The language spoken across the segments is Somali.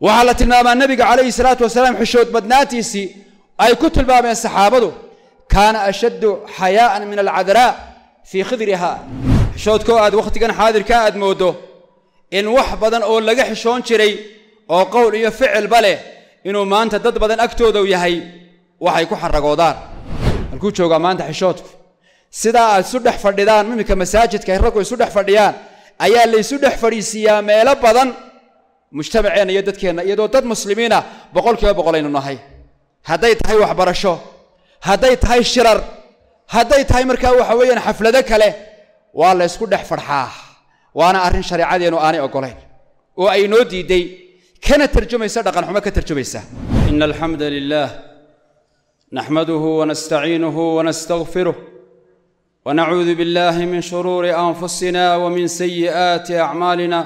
waxaa la tilmaamaa nebiga calayhi salaatu wasalaam xishood badnaantiisii ay ku tilmaameen saxaabadu kaana ashaddu xayaa'an min alcadraa fii khidriha xishoodkoo aad wakhtigan xaadirka aad mooddo in wax badan oo laga xishoon jiray oo qowl iyo ficilba leh inuu maanta dad badan agtooda yahay waxay ku xaragoodaan halkuu joogaa maanta xishoodku sidaa aad isu dhex fadhidaan mimika masaajidka ay raggu isu dhex fadhiyaan ayaa laysu dhex fadhiisiiyaa meelo badan mujtamaceenna iyo dadkeenna iyadoo dad muslimiina boqol kiiba boqol aynu nahay hadday tahay waxbarasho hadday tahay shirar hadday tahay markaa waxa weeyaan xaflado kale waa la ysku dhex farxaa waana arrin shareecadeennu aanay ogolayn oo ay noo diiday kana tarjumaysa dhaqanxumo ka tarjumaysa ina alxamda lilaah naxmaduhu wanastaciinuhu wanastaqfiruh wanacuudu biاllahi min shuruuri anfusina wa min sayi'aati acmaalina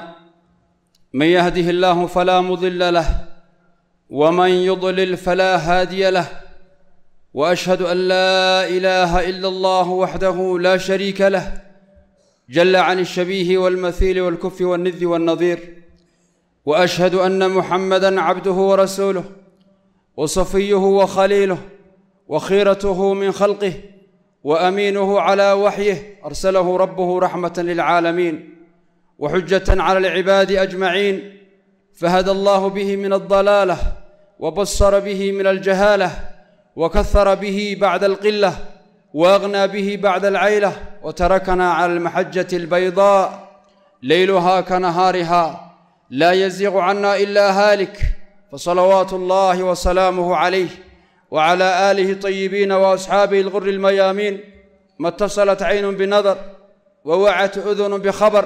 من يهده الله فلا مضل له ومن يضلل فلا هادي له واشهد ان لا اله الا الله وحده لا شريك له جل عن الشبيه والمثيل والكف والنذ والنظير واشهد ان محمدا عبده ورسوله وصفيه وخليله وخيرته من خلقه وامينه على وحيه ارسله ربه رحمه للعالمين وحجة على العباد أجمعين فهدى الله به من الضلالة وبصر به من الجهالة وكثر به بعد القلة وأغنى به بعد العيلة وتركنا على المحجة البيضاء ليلها كنهارها لا يزيغ عنا إلا هالك فصلوات الله وسلامه عليه وعلى آله الطيبين وأصحابه الغر الميامين ما اتصلت عين بنظر ووعت أذن بخبر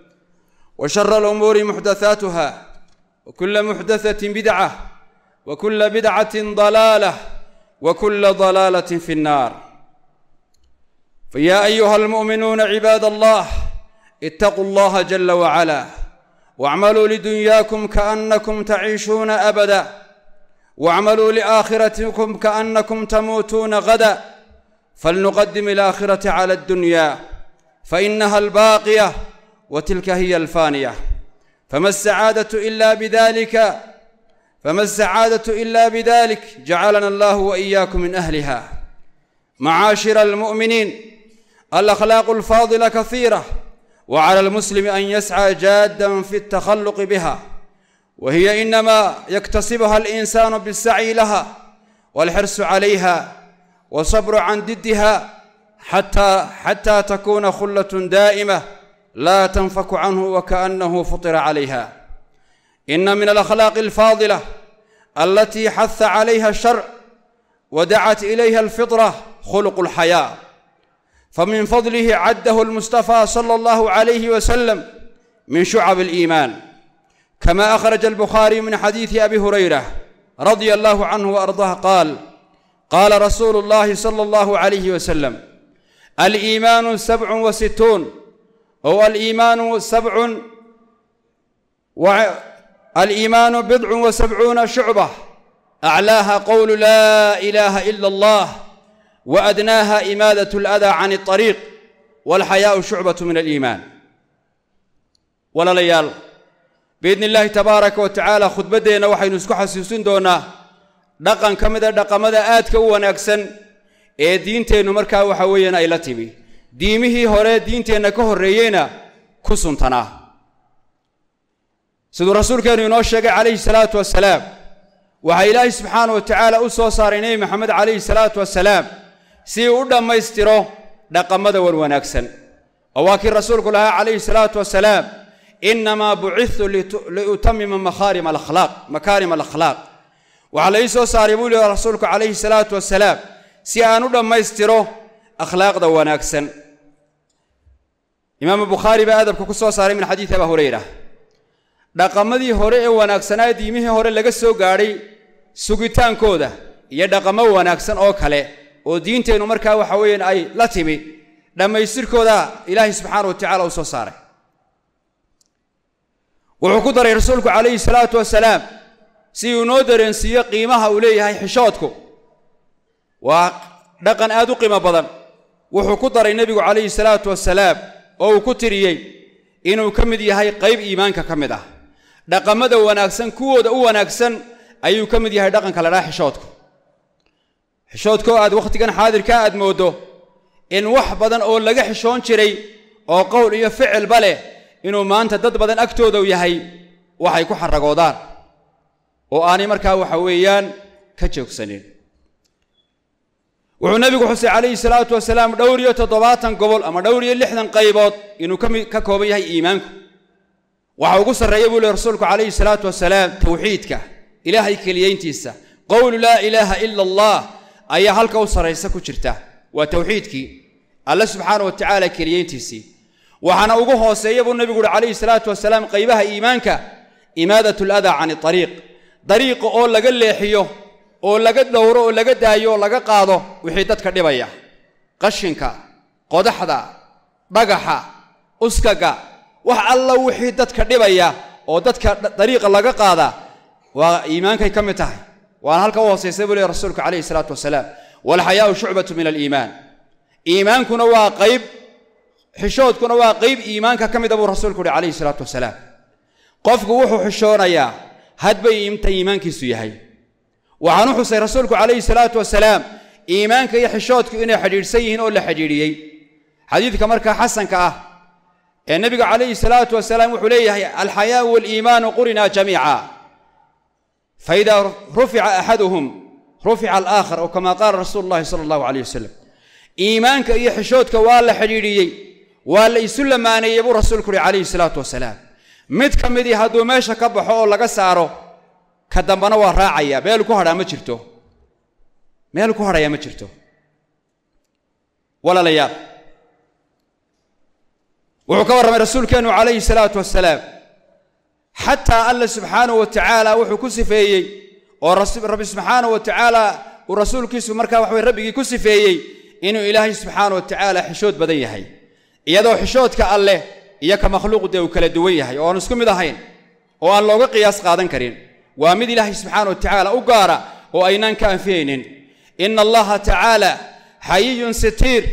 وشر الأمور محدثاتها وكل محدثة بدعة وكل بدعة ضلالة وكل ضلالة في النار فيا أيها المؤمنون عباد الله اتقوا الله جل وعلا واعملوا لدنياكم كأنكم تعيشون أبدا واعملوا لآخرتكم كأنكم تموتون غدا فلنقدم الآخرة على الدنيا فإنها الباقية وتلك هي الفانية فما السعادة إلا بذلك فما السعادة إلا بذلك جعلنا الله وإياكم من أهلها معاشر المؤمنين الأخلاق الفاضلة كثيرة وعلى المسلم أن يسعى جادا في التخلق بها وهي إنما يكتسبها الإنسان بالسعي لها والحرص عليها وصبر عن ضدها حتى حتى تكون خلة دائمة لا تنفك عنه وكأنه فطر عليها إن من الأخلاق الفاضلة التي حث عليها الشرع ودعت إليها الفطرة خلق الحياة فمن فضله عده المصطفى صلى الله عليه وسلم من شعب الإيمان كما أخرج البخاري من حديث أبي هريرة رضي الله عنه وأرضاه قال قال رسول الله صلى الله عليه وسلم الإيمان سبع وستون ow aliimaanu sabcun aliimaanu bidcun wa sabcuuna shucba aclaaha qowlu laa ilaaha ila allah wa adnaaha imaadat aladaa can alariiq walxayaau shucbatu min aliimaan walaalayaal biidni illaahi tabaaraka wa tacaala khudbaddeenna waxaynu isku xasuusin doonnaa dhaqan ka mida dhaqamada aadka u wanaagsan ee diinteennu markaa waxa weeyaan ay la timi diimihii hore diinteenna ka horreeyeyna ku suntanaa siduu rasuulkeennu inoo sheegay calayhi salaatu wasalaam waxaa ilaahay subxaana wa tacaala u soo saaray nebi maxamed calayhi salaatu wasalaam si uu u dhammaystiro dhaqamada wan wanaagsan oo waa kii rasuulku lahaa calayhi salaatu wasalaam innamaa bucittu liutamima makaarim alakhlaaq makaarim alakhlaaq waxaa la ii soo saaray buu yihi rasuulku calayhi salaatu wasalaam si aan u dhammaystiro akhlaaqda wanaagsan imaamu bukhaari baa adabka ku soo saaray min xadiidi abaa hurayra dhaqamadii hore ee wanaagsanaa diimihii hore laga soo gaadhay sugitaankooda iyo dhaqamo wanaagsan oo kale oo diinteennu markaa waxa weeyaan ay la timi dhammaystirkooda ilaahay subxaana wa tacala u soo saaray wuxuu ku daray rasuulku calayhi salaatu wasalaam si uu noo dareensiiyo qiimaha uu leeyahay xishoodku waa dhaqan aad u qiimo badan wuxuu ku daray nebigu calayhi salaatu wasalaam oo uu ku tiriyey inuu ka mid yahay qayb iimaanka ka mid ah dhaqamada wanaagsan kuwooda u wanaagsan ayuu ka mid yahay dhaqanka ladhaha xishoodka xishoodkaoo aad wakhtigan xaadirka aad mooddo in wax badan oo laga xishoon jiray oo qowl iyo ficilba leh inuu maanta dad badan agtooda yahay waxay ku xaragoodaan oo aanay markaa waxa weeyaan ka joogsanin wuxuu nabigu xusay calayhi salaatu wasalaam dhowr iyo toddobaatan gobol ama dhowr iyo lixdan qaybood inuu ka kooban yahay iimaanku waxa ugu sarreeya buu lehy rasuulku calayhi salaatu wasalaam towxiidka ilaahay keliyayntiisa qowlu laa ilaaha ila allah ayaa halka u saraysa ku jirta waa towxiidkii alle subxaana wa tacaala keliyayntiisii waxaana ugu hooseeya buu nebigu uhi calayhi salaatu wasalaam qaybaha iimaanka imaadat ladaa can ariiq dariiqa oo laga leexiyo oo laga dhowro oo laga daayo oo laga qaado wixii dadka dhibaya qashinka qodaxda dhagaxa uskaga wax alla wixii dadka dhibaya oo dadka dariiqa laga qaada waa iimaankay ka mid tahay waana halka u hoosaysa buu leey rasuulku calayhi salaatu wasalaam walxayaau shucbatu min aliimaan iimaankuna waa qayb xishoodkuna waa qayb iimaanka ka mida buu rasuulku uhi calayhi salaatu wasalaam qofku wuxuu xishoonayaa hadbay inta iimaankiisu yahay waxaan u xusay rasuulku calayhi salaatu wasalaam iimaanka iyo xishoodku inay xidhiidhsan yihiin oo la xidhiidhiyey xadiidka markaa xasanka ah ee nebiga calayhi salaatu wasalaam wuxuu leeyahay alxayaa waliimaanu qurinaa jamiica faidaa rufica axaduhum rufica alaakhar oo kamaa qaala rasuulu llahi sala allahu calayh wasalam iimaanka iyo xishoodka waa la xidhiidhiyey waa la isu lamaaneeyey buu rasuulku uhi calayhi salaatu wasalaam mid ka midii hadduu meesha ka baxo oo laga saaro ka dambana waa raacaya meel ku hadhaa ma jirto meel ku hadhayaa ma jirto walaalayaal wuxuu ka warramay rasuulkeenu calayhi salaatu wasalaam xataa alla subxaanahu wa tacaala wuxuu ku sifeeyey oo rabbi subxaanahu wa tacaala uu rasuulkiisu markaa waxaway rabbigii ku sifeeyey inuu ilaahay subxaanahu wa tacaala xishood badan yahay iyadoo xishoodka alleh iyo ka makhluuq dee uu kala duwan yahay oo aan isku mid ahayn oo aan looga qiyaas qaadan karin waa mid ilaahay subxaana wa tacaala u gaara oo aynaan ka anfiyaynin ina allaha tacaala xayiyun sitiir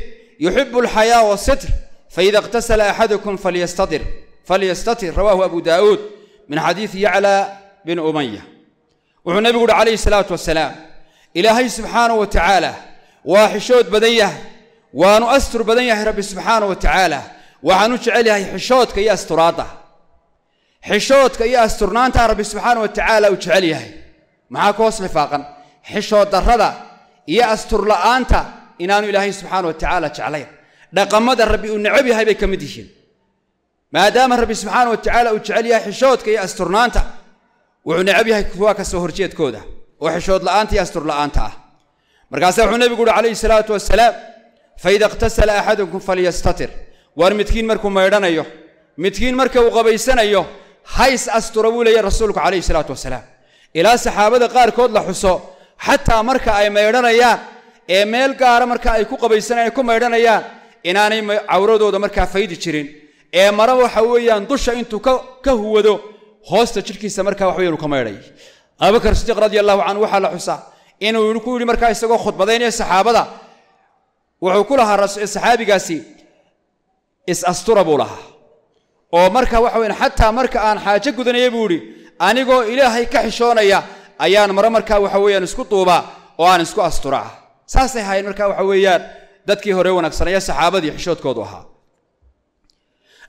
yuxibu alxayaa wasitr faida iqtasala axadukum falyastatir falyastatir rawaahu abu daa'uud min xadiidi yacla bin umaya wuxuu nebigu uhi calayhi salaatu wasalaam ilaahay subxaana wa tacaala waa xishood badan yahay waanu astur badan yahay rabbi subxaana wa tacaala waxaanu jecel yahay xishoodka iyo asturaadda xishoodka iyo asturnaanta rabbi subxaana wa uu jecel yahay maxaa ku hoos lifaaqan xishood darrada iyo asturla'aanta inaanu ilaahay subxaana wa tacaala jeclayn dhaqamada rabbi uu necab yahay bay ka mid yihiin maadaama rabbi subxaana wa tacaala uu jecel yahay xishoodka iyo asturnaanta wuxuu necab yahay kuwa ka horjeedkooda oo xishood la'aanta iyo asturla'aanta ah markaase wuxuu nebigu uhi calayhi salaatu wasalaam faida iqtasala axadukum falyastatir war midkiin markuu maydhanayo midkiin marka uu qabaysanayo ha is astura buu leeya rasuulku calayhi salaatu wasalaam ilaa saxaabada qaarkood la xuso xataa marka ay maydhanayaan ee meel gaara marka ay ku qabaysanayaan ku maydhanayaan inaanay cawradooda markaa faydi jirin ee mara waxa weeyaan dusha intuu ka huwado hoosta jidhkiisa markaa waxweyan uu ka maydhay abubakar sidiiq radi allahu canhu waxaa la xusaa inuu ku yidhi markaa isagoo khudbadaynaya saxaabada wuxuu ku lahaa saxaabigaasi is astura buu lahaa oo marka waxa weyan xataa marka aan xaajo gudanaya buu idhi anigoo ilaahay ka xishoonaya ayaan mare markaa waxa weeyaan isku duubaa oo aan isku astura ah saasay ahayn marka waxa weeyaan dadkii hore wanaagsanaya saxaabadii xishoodkoodu ahaa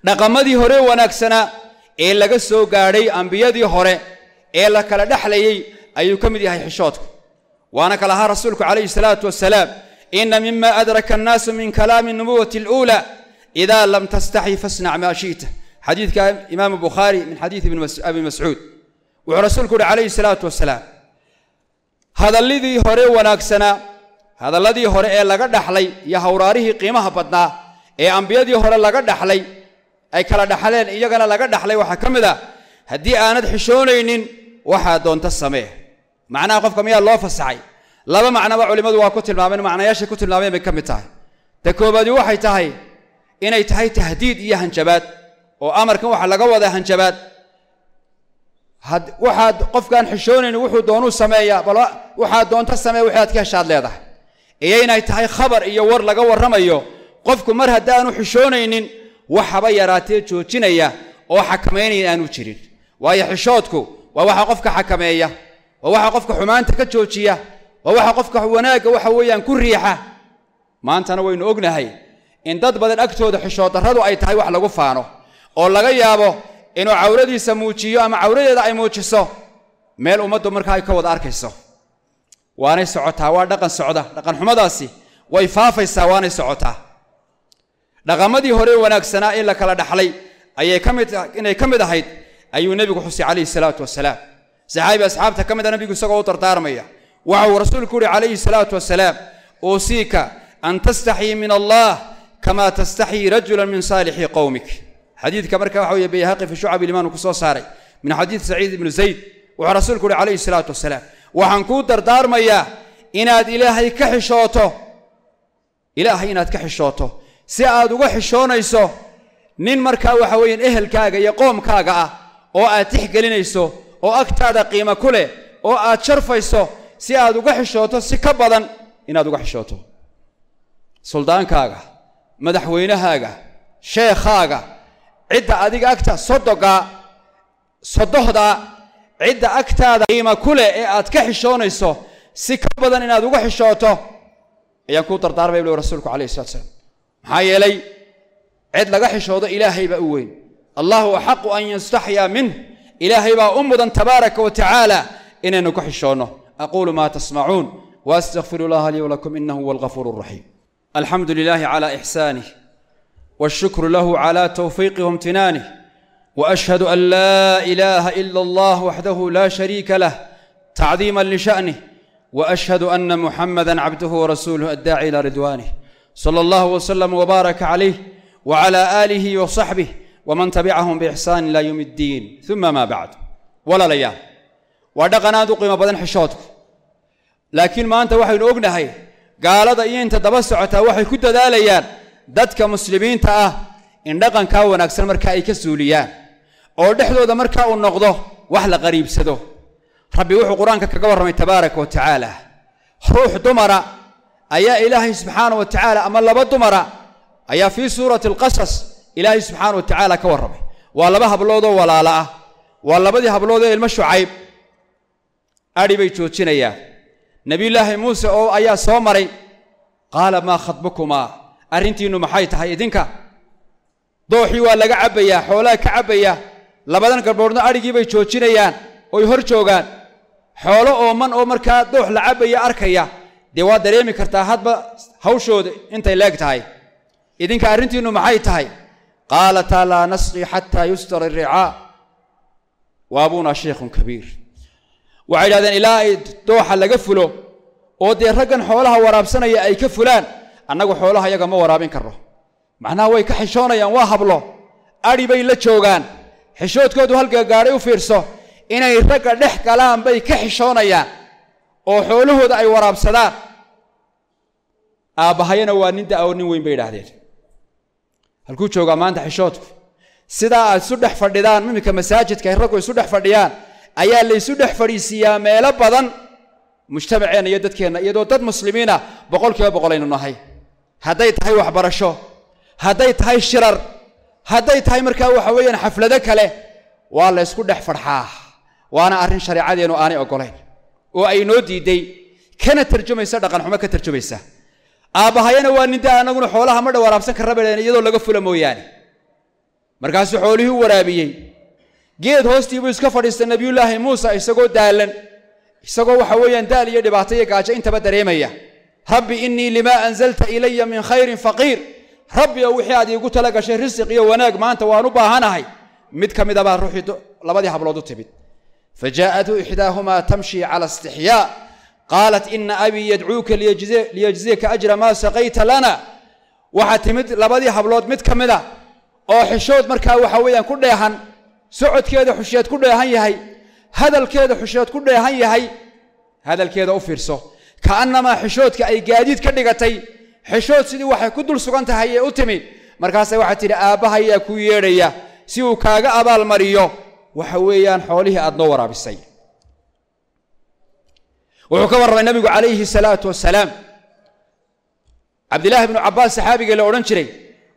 dhaqamadii hore wanaagsanaa ee laga soo gaadhay ambiyadii hore ee la kala dhexlayay ayuu ka mid yahay xishoodka waana ka lahaa rasuulku calayhi salaatu wasalaam ina mima adraka annaasu min kalaami nubuwati aluulaa idaa lam tastaxi fasnac maa shi'ta xadiidka imaamu bukhaari min xadiidi abi mascuud wuxuu rasuulku uhi calayhi salaatu wasalaam hadalladii hore wanaagsanaa hadalladii hore ee laga dhaxlay iyo hawraarihii qiimaha badnaa ee ambiyadii hore laga dhaxlay ay kala dhaxleen iyagana laga dhaxlay waxaa ka mid ah haddii aanad xishoonaynin waxaa doonta samee macnaha qofka miyaa loo fasaxay laba macnoba culimmadu waa ku tilmaameen macnayaashay ku tilmaameen bay ka mid tahay ta koobaadi waxay tahay inay tahay tahdiid iyo hanjabaad oo amarkan waxaa laga wadaa hanjabaad waxaad qofkaan xishoonayn wuxuu doonuu sameeyaa bal waxaad doonto sameeya waxaad ka heshaad leedahay iyaynay tahay khabar iyo war laga warramayo qofku mar haddaanu xishoonaynin waxaba yaraatee joojinaya oo xakamaynaya aanu jirin waayo xishoodku waa waxa qofka xakameeya waa waxa qofka xumaanta ka joojiya waa waxa qofka wanaagga waxa weeyaan ku riixa maantana waynu ognahay in dad badan agtooda xishood ay tahay wax lagu faano oo laga yaabo inuu cawradiisa muujiyo ama cawradeeda ay muujiso meel ummaddu markaa ay ka wada arkayso waanay socotaa waa dhaqan socda dhaqanxumadaasi way faafaysaa waanay socotaa dhaqamadii hore wanaagsanaa in la kala dhaxlay ayay kamidinay ka mid ahayd ayuu nebigu xusay calayhi salaatu wasalaam saxaabi asxaabta ka mid a nebigu isagoo u dardaarmaya waxauu rasuulku uhi calayhi salaatu wasalaam uusiika an tastaxyii min allah kamaa tastaxyii rajulan min saalixii qowmik xadiidka marka waxa wey bayhaqi fi shucab ilimaan kusoo saaray min xadiid saciid ibnu zayd wuxuu rasuulku uhi calayhi salaatu wasalaam waxaan kuu dardaarmayaa inaad ilaahay ka xishooto ilaahay inaad ka xishooto si aad uga xishoonayso nin markaa waxa weeyaan ehelkaaga iyo qoomkaaga ah oo aad tixgelinayso oo agtaada qiimo ku leh oo aad sharfayso si aad uga xishooto si ka badan inaad uga xishooto suldaankaaga madaxweynahaaga sheekhaaga cidda adiga agta sodoga sodohda cidda agtaada qiima kuleh ee aad ka xishoonayso si ka badan inaad uga xishooto ayaan kuu dardaarmay buli rasuulku alayhi salatu slam maxaa yeelay cid laga xishoodo ilaahay baa u weyn allahu axaqu an yastaxyaa minh ilaahay baa u mudan tabaaraka wa tacaala inaynu ku xishoonno aquulu maa tasmacuun waastaqfiru llaha lii walakum inahu huwa algafuur raxiim alxamdu lilaahi cala ixsaanih والشكر له على توفيقه وامتنانه واشهد ان لا اله الا الله وحده لا شريك له تعظيما لشانه واشهد ان محمدا عبده ورسوله الداعي الى رضوانه صلى الله وسلم وبارك عليه وعلى اله وصحبه ومن تبعهم باحسان الى يوم الدين ثم ما بعد ولا ليال wadhaqanaad u qiimo badan xishoodku laakiin maanta waxaynu ognahay gaalada iyo inta daba وحي waxay ku dadaalayaan dadka muslimiinta ah in dhaqankaa wanaagsan markaa ay ka suuliyaan oo dhexdooda markaa uu noqdo wax la qariibsado rabbi wuxuu qur-aanka kaga warramay tabaaraka wa tacaala ruux dumara ayaa ilaahay subxaana wa tacaala ama laba dumara ayaa fii suurati alqasas ilaahay subxaana wa tacaala ka warramay waa laba habloodoo walaalo ah waa labadii hablood ee ilmo shucayb adhi bay joojinayaan nebiyulaahi muuse oo ayaa soo maray qaala maa khadbukumaa arrintiinnu maxay tahay idinka dooxii waa laga cabbayaa xoolaha ka cabbaya labadan garboodhna adhigii bay joojinayaan oy hor joogaan xoolo ooman oo markaa doox la cabaya arkaya dee waa dareemi kartaa hadba hawshooda intay leeg tahay idinka arrintiinnu maxay tahay qaalataa laa nasqii xataa yustara iricaa wa abuunaa kabiir waxay idhahdeen ilaa ay dooxa laga fulo oo dee raggan xoolaha waraabsanaya ay ka fulaan annagu xoolaha iyaga ma waraabin karno macnaha way ka xishoonayaan waa hablo adhi bay la joogaan xishoodkoodu halgagaaray u fiirso inay ragga dhex galaan bay ka xishoonayaan oo xoolahooda ay waraabsadaan aabbahayana waa nin da-oo nin weyn bay idhaahdeen halkuu joogaa maanta xishoodku sidaa aad isu dhex fadhidaan iminka masaajidka ay raggu isu dhex fadhiyaan ayaa laysu dhex fadhiisiiyaa meelo badan mujtamaceenna iyo dadkeenna iyadoo dad muslimiinah boqolkiiba boqol aynu nahay hadday tahay waxbarasho hadday tahay shirar hadday tahay markaa waxa weeyaan xaflado kale waa la ysku dhex farxaa waana arrin shareecadeennu aanay ogolayn oo ay noo diiday kana tarjumaysa dhaqan xumo ka tarjumaysa aabbahayana waa ninda annaguna xoolaha ma dha waraabsan karra badheen iyadoo laga fula mooyaane markaasuu xoolihii u waraabiyey geed hoostiibuu iska fadhiistay nebiyullaahi muuse isagoo daalan isagoo waxa weeyaan daal iyo dhibaato iyo gaajo intaba dareemaya rabbi inii limaa anzalta ilaya min khayrin faqiir rabbi oo wixii aad iigu tala gashay risiq iyo wanaag maanta waan u baahanahay mid ka midabaa ruuxii labadii hablood u timid fajaءatu ixdaahumaa tamshi cala istixyaa qaalat ina abii yadcuuka liyajziyaka ajra maa saqayta lana waxaa timid labadii hablood mid ka mid a ah, oo xishood markaa waxa weeyaan ku dheehan socodkeeda xusheed ku dheehan yahay hadalkeeda xusheed ku dheehan yahay hadalkeeda u fiirso kaanamaa xishoodka ay gaadiid ka dhigatay xishood sidii waxay ku dul sugan tahay ee u timi markaase waxaad tidhi aabbahayaa kuu yeedhaya si uu kaaga abaalmariyo waxa weeyaan xoolihii aada noo waraabisay wuxuu ka warramay nabigu calayhi salaatu wasalaam cabdilaahi ibnu cabbaas saxaabiga la odhan jiray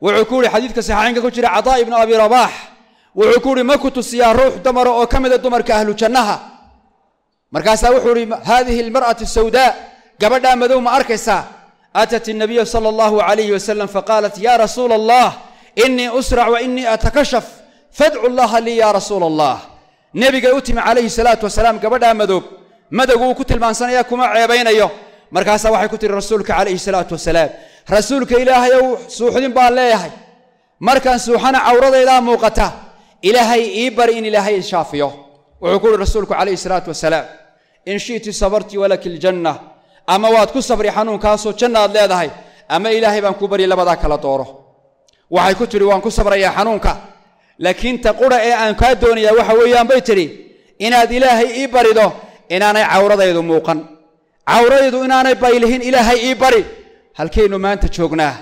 wuxuu ku yihi xadiidka saxaaxinka ku jira cadaa ibnu abi rabaax wuxuu ku yihi ma ku tusiyaa ruux dumara oo ka mida ah dumarka ahlu markaasaa wuxuu ihi haadihi almar'atu sawdaa gabadhaa madow ma arkaysaa atat inabiya sala allahu calayhi wasalam faqaalat yaa rasuula allah inii usrac wa inii atakashaf fadcu llaha lii yaa rasuula allah nebigay u timi calayhi salaatu wasalaam gabadhaa madoob madowgu uu ku tilmaansanaya kuma ceebaynayo markaasaa waxay ku tiri rasuulka calayhi salaatu wasalaam rasuulka ilaahay ow suuxdin baan leeyahay markaan suuxana cawradaydaa muuqata ilaahay ii bari in ilaahay ishaafiyo wuxuu ku uhi rasuulku calayhi salaatu wasalaam in shi'ti sabartii walaki aljanna ama waad ku sabri xanuunkaasoo janna leedahay ama ilaahay baan ku barya labadaa kala dooro waxay ku tidhi waan ku sabrayaa xanuunka laakiin ta qura ee aan kaa doonayaa waxa weeyaan bay tidhi inaad ilaahay ii barido inaanay cawradaydu muuqan cawradaydu inaanay baylihin ilaahay ii bari halkaynu maanta joognaa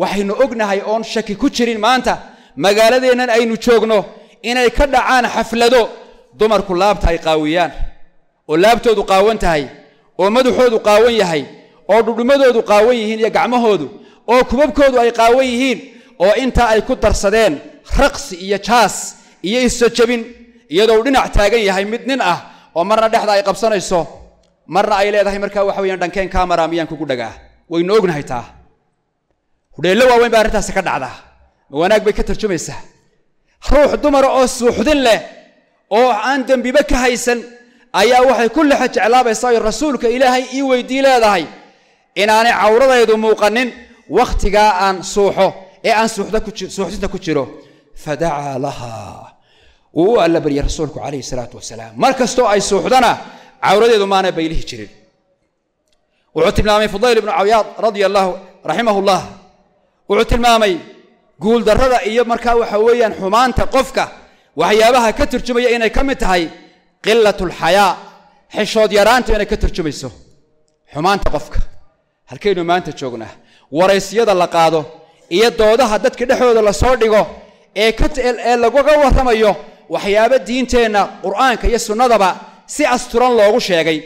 waxaynu ognahay oon shaki ku jirin maanta magaaladeennan aynu joogno inay ka dhacaan xaflado dumarku laabta ay qaawiyaan oo laabtoodu qaawan tahay oo madaxoodu qaawan yahay oo dhudhumadoodu qaawan yihiin iyo gacmahoodu oo kubabkoodu ay qaawan yihiin oo intaa ay ku darsadeen raqsi iyo jaas iyo isajabin iyadoo dhinac taagan yahay mid nin ah oo marna dhexda ay qabsanayso marna ay leedahay markaa waxa weeyaan dhankeen camara miyaan kugu dhagaa waynu ognahay taa hudheello waaweyn baa arrintaasi ka dhacdaa ma wanaag bay ka tarjumaysaa ruux dumara oo suuxdin leh oo aan dembiba ka haysan ayaa waxay ku lexa jeclaabaysaa rasuulka ilaahay ii weydii leedahay inaanay cawradaydu muuqanin wakhtigaa aan suuxo ee aan suuxdinta ku jiro fadacaa lahaa wuu u allabaryey rasuulku calayhi salaatu wasalaam mar kastoo ay suuxdana cawradeedu maana baylihi jirin wuxuu tilmaamay fudayl ibnu cawyaad radia allahu raximah ullah wuxuu tilmaamay guuldarrada iyo markaa waxa weeyaan xumaanta qofka waxyaabaha ka turjumaya inay ka mid tahay qilat alxayaa xishood yaraanta inay ka tarjumayso xumaanta qofka halkaynu maanta joognaa waraysyada la qaado iyo doodaha dadka dhexdooda lasoo dhigo ee lagaga warramayo waxyaaba diinteenna qur'aanka iyo sunnadaba si asturan loogu sheegay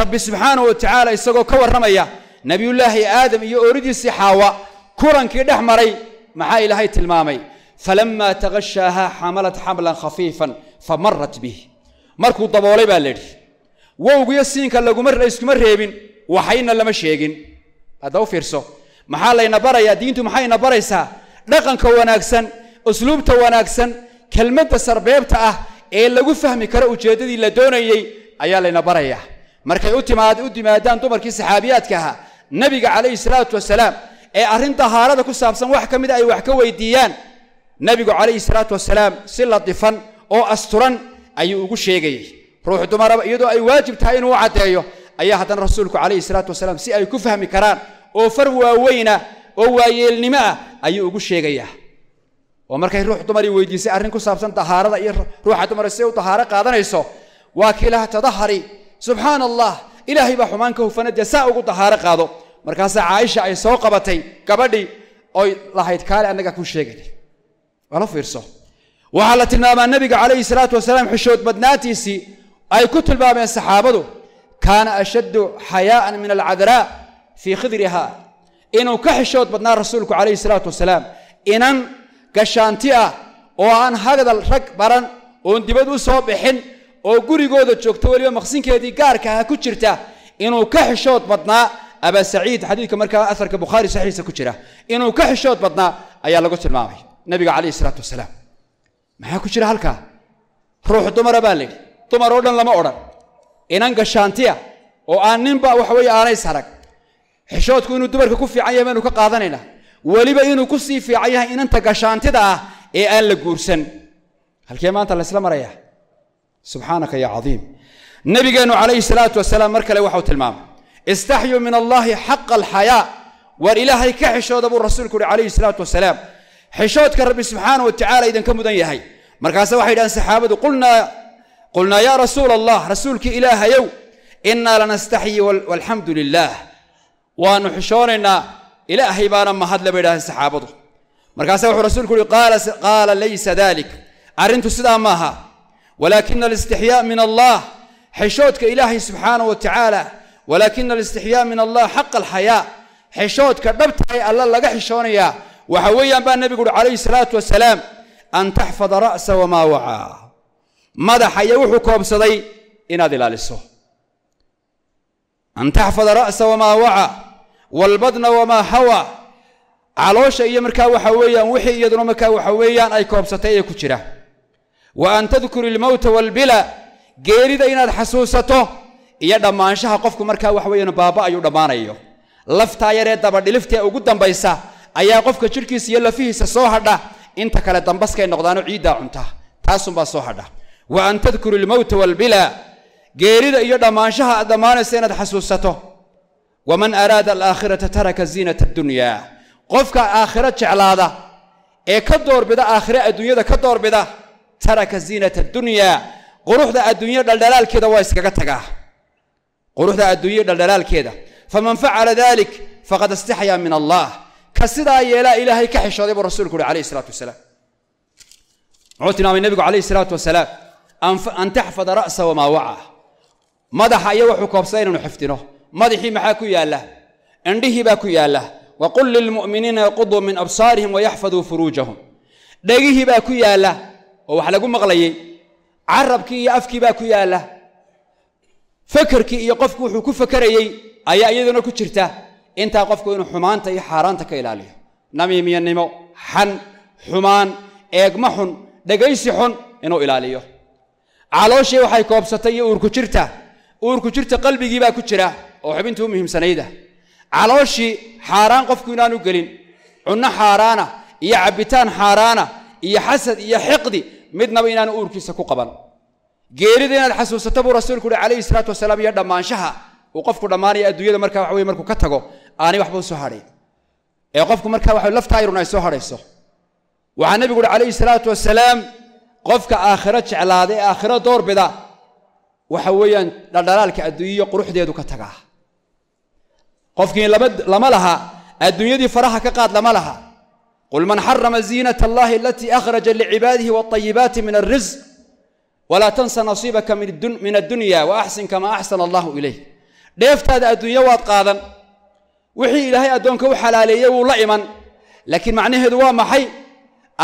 rabbi subxaanahu wa tacaala isagoo ka warramaya nebiyullaahi aadam iyo oridiisii xaawa kulankii dhex maray maxaa ilaahay tilmaamay falamaa takashaahaa xamalat xamlan khafiifan fa marat bih markuu daboolay baa layidhi wowgiyo siinka laguma layskuma reebin waxayna lama sheegin hadda u fiirso maxaa layna barayaa diintu maxayna baraysaa dhaqanka wanaagsan usluubta wanaagsan kelmadda sarbeebta ah ee lagu fahmi karo ujeeddadii la doonayey ayaa layna barayaa markay u timaadaan dumarkii saxaabiyaadka ahaa nebiga calayhi salaatu wasalaam ee arrin dahaarada ku saabsan wax ka mida ah ay wax ka weydiiyaan nebigu calayhi salaatu wasalaam si la difan oo asturan ayuu ugu sheegayay ruux dumaraba iyadoo ay waajib tahay inuu caddeeyo ayaa haddana rasuulku calayhi salaatu wasalaam si ay ku fahmi karaan oo far waaweyna oo waayeelnimo ah ayuu ugu sheegayaa oo markay ruux dumari weydiisay arrin ku saabsan tahaarada iyo ruuxa dumar siday u tahaaro qaadanayso waa kiilah tadahari subxaan allah ilaahay baa xumaan hufana dee saa ugu tahaaro qaado markaasaa caaisha ay soo qabatay gabadhii oy lahayd kaale annagaa kuu sheegay ala fiirso waxaa la tilmaamaa nebiga calayhi salaatu wasalaam xishood badnaantiisii ay ku tilmaameen saxaabadu kaana ashaddu xayaa'an min alcadraa fii khidriha inuu ka xishood badnaa rasuulku calayhi salaatu wasalaam inan gashaanti ah oo aan hagdal rag baran oon dibad u soo bixin oo gurigooda joogta weliba maqsinkeedii gaarka aha ku jirta inuu ka xishood badnaa abaa saciid xadiidka markaa aharka bukhaari saxiiisa ku jira inuu ka xishood badnaa ayaa lagu tilmaamay nebiga calayhi salaatu wasalaam maxaa ku jira halkaa ruux dumara baa layidhi dumar oo dhan lama odhan inan gashaantiya oo aan ninba waxa aanay sarag xishoodku inuu dumarka ku fiican yahay baynu ka qaadanaynaa weliba inuu ku sii fiican yahay inanta gashaantida ah ee aan la guursan halkee maanta laysla marayaa subxaanaka ya cadiim nabigeennu calayhi salaatu wasalaam mar kale waxau tilmaamay istaxyuu min allaahi xaqa alxayaa war ilaahay ka xishooda buu rasuulku yihi calayhi salaatu wasalaam xishoodka rabbi subxaana watacaala idinka mudan yahay markaase waxay dhahan saxaabadu qulnaa yaa rasuul allah rasuulkii ilaahayow innaa lanastaxyi walxamdu lilaah waanu xishoonaynaa ilaahay baana mahadle bay dhaaheen saxaabadu markaase wuxuu rasuulku uhi qaala laysa dalik arrintu sidaa maaha walaakina alistixyaa min allah xishoodka ilaahay subxaana wa tacaala walaakina alistixyaa min allah xaqa alxayaa xishoodka dhabtahay alla laga xishoonayaa waxa weeyaan baa nebigu uhi calayhi salaatu wasalaam an taxfada ra'sa wamaa wacaa madaxa iyo wuxuu koobsaday inaad ilaaliso an taxfada ra'sa wamaa waca walbadna wamaa hawa caloosha iyo markaa waxa weeyaan wixii iyaduna markaa waxa weeyaan ay koobsatay ee ku jira wa an tadkuri ilmowta walbila geerida inaad xasuusato iyo dhammaanshaha qofku markaa wax weeyaan baaba ayuu dhammaanayo laftaa yaree dabadhiliftae ugu dambaysa ayaa qofka jirkiisa iyo lafihiisa soo hadha inta kale dambaskay noqdaano ciiddaa cunta taasunbaa soo hadha wa an tadkuru ilmowta walbilaa geerida iyo dhammaanshaha aad dhammaanaysa inaad xasuusato waman araada alaakhirata taraka ziinata addunyaa qofka aakhira jeclaada ee ka doorbida aakhiro adduunyada ka doorbida taraka ziinata adunyaa quruxda adduunya dhaldhalaalkeeda waa iskaga tagaa quruxda adduunya dhaldhalaalkeeda faman facala dalik faqad istaxyaa min allah marka sidaa yeelaa ilaahay ka xishooday buu rasuulku uhi alayh salaatu wasalaam muxuu tilmaamay nebigu calayhi salaatu wasalaam an taxfada ra'sa wamaa wacah madaxa iyo wuxuu koobsada inaynu xifdino madaxii maxaa ku yaalla indhihii baa ku yaalla waqul lilmu'miniina yaquduu min absaarihim wayaxfaduu furuujahum dhegihii baa ku yaalla oo wax lagu maqlayey carabkii iyo afkii baa ku yaalla fakarkii iyo qofku wuxuu ku fakarayey ayaa iyaduna ku jirta intaa qofku inuu xumaanta iyo xaaraanta ka ilaaliyo namiimiyanimo xan xumaan eegma xun dhegaysi xun inuu ilaaliyo calooshii waxay koobsatay iyo uurku jirta uurku jirta qalbigiibaa ku jira oo xubintuu muhiimsanayda calooshii xaaraan qofku inaanu gelin cunno xaaraana iyo cabbitaan xaaraana iyo xasad iyo xiqdi midnaba inaanu uurkiisa ku qaban geerida inaad xasuusato buu rasuulku uhi calayhi salaatu wasalaam iyo dhammaanshaha uu qofku dhammaanaya adduunyada markaa wax weye markuu ka tago aanay waxba usoo hadhayn ee qofku markaa waa laftayrun ay soo hadhayso waxaa nebigu uhi calayhi salaatu wasalaam qofka aakhiro jeclaada ee aakhiro doorbida waxa weeyaan dhaldhalaalka adduunyiyo quruxdeedu ka tagaa qofkii lama laha adduunyadii faraha ka qaad lama laha qul man xarama ziinata allahi alatii akhraja licibaadihi waayibaati min alrisq walaa tansa nasiibaka min addunya waaxsin kamaa axsana allahu ilayk dheeftaada adduunyo waad qaadan wixii ilaahay addoonka u xalaaleeyey wuu la iman laakiin macnaheedu waa maxay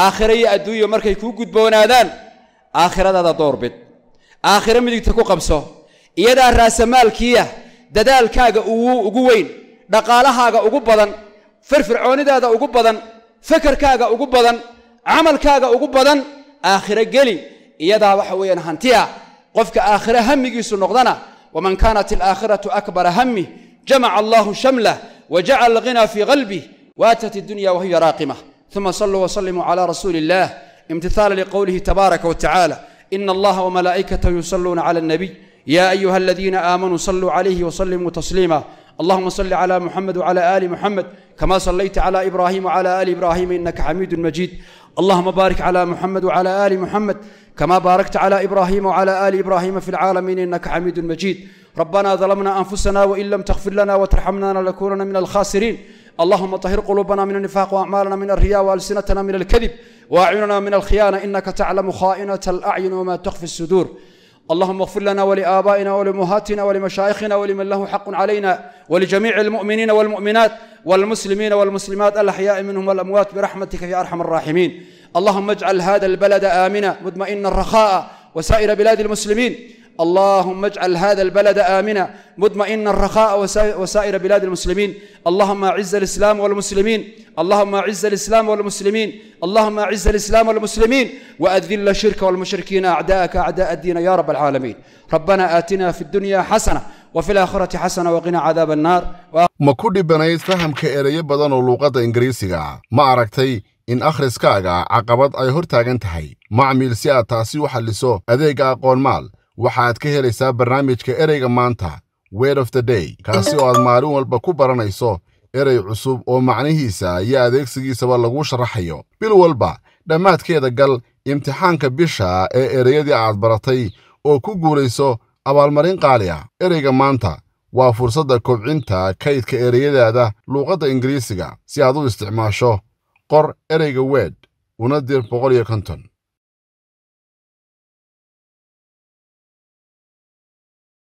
aakhiro iyo adduunyo markay kuu gudboonaadaan aakhiradaada doorbid aakhiro midigta ku qabso iyadaa raasamaalkiiya dadaalkaaga ugu ugu weyn dhaqaalahaaga ugu badan firfircoonidaada ugu badan fakarkaaga ugu badan camalkaaga ugu badan aakhiro geli iyadaa waxa weeyaan hantiya qofka aakhiro hammigiisu noqdana waman kaanat alaakhiratu akbara hammi jamaca allaahu shamlah وجعل الغنى في قلبه واتت الدنيا وهي راقمه ثم صلوا وسلموا على رسول الله امتثالا لقوله تبارك وتعالى ان الله وملائكته يصلون على النبي يا ايها الذين امنوا صلوا عليه وسلموا تسليما اللهم صل على محمد وعلى ال محمد كما صليت على ابراهيم وعلى ال ابراهيم انك حميد مجيد اللهم بارك على محمد وعلى ال محمد كما باركت على ابراهيم وعلى ال ابراهيم في العالمين انك حميد مجيد ربنا ظلمنا أنفسنا وإن لم تغفر لنا وترحمنا لنكونن من الخاسرين اللهم طهر قلوبنا من النفاق وأعمالنا من الرياء وألسنتنا من الكذب وأعيننا من الخيانة إنك تعلم خائنة الأعين وما تخفي الصدور اللهم اغفر لنا ولآبائنا ولأمهاتنا ولمشايخنا ولمن له حق علينا ولجميع المؤمنين والمؤمنات والمسلمين والمسلمات الأحياء منهم والأموات برحمتك يا أرحم الراحمين اللهم اجعل هذا البلد آمنا مطمئنا رخاء وسائر بلاد المسلمين اللهم اجعل هذا البلد آمنا مطمئنا رخاء وسائر بلاد المسلمين اللهم أعز الإسلام والمسلمين اللهم أعز الإسلام والمسلمين اللهم أعز الإسلام والمسلمين وأذل الشرك والمشركين أعداءك أعداء الدين يا رب العالمين ربنا آتنا في الدنيا حسنة وفي الآخرة حسنة وقنا عذاب النار ma ku dhibanayd fahamka erayo badan oo luuqadda ingiriisiga ma aragtay in akhriskaaga caqabad ay hor taagan tahay macmiil si aad taasi u xalliso adeega aqoon maal waxaad ka helaysaa barnaamijka ereyga maanta word of the day kaasi oo aad maalin walba ku baranayso erey cusub oo macnihiisa iyo adeegsigiisaba lagu sharaxayo bil walba dhammaadkeeda gal imtixaanka bisha ee ereyadii aad baratay oo ku guulayso abaalmarin qaali ah ereyga maanta waa fursadda kobcinta kaydka ereyadaada luuqadda ingiriisiga si aad u isticmaasho qor ereyga weed una dir boqol iyo konton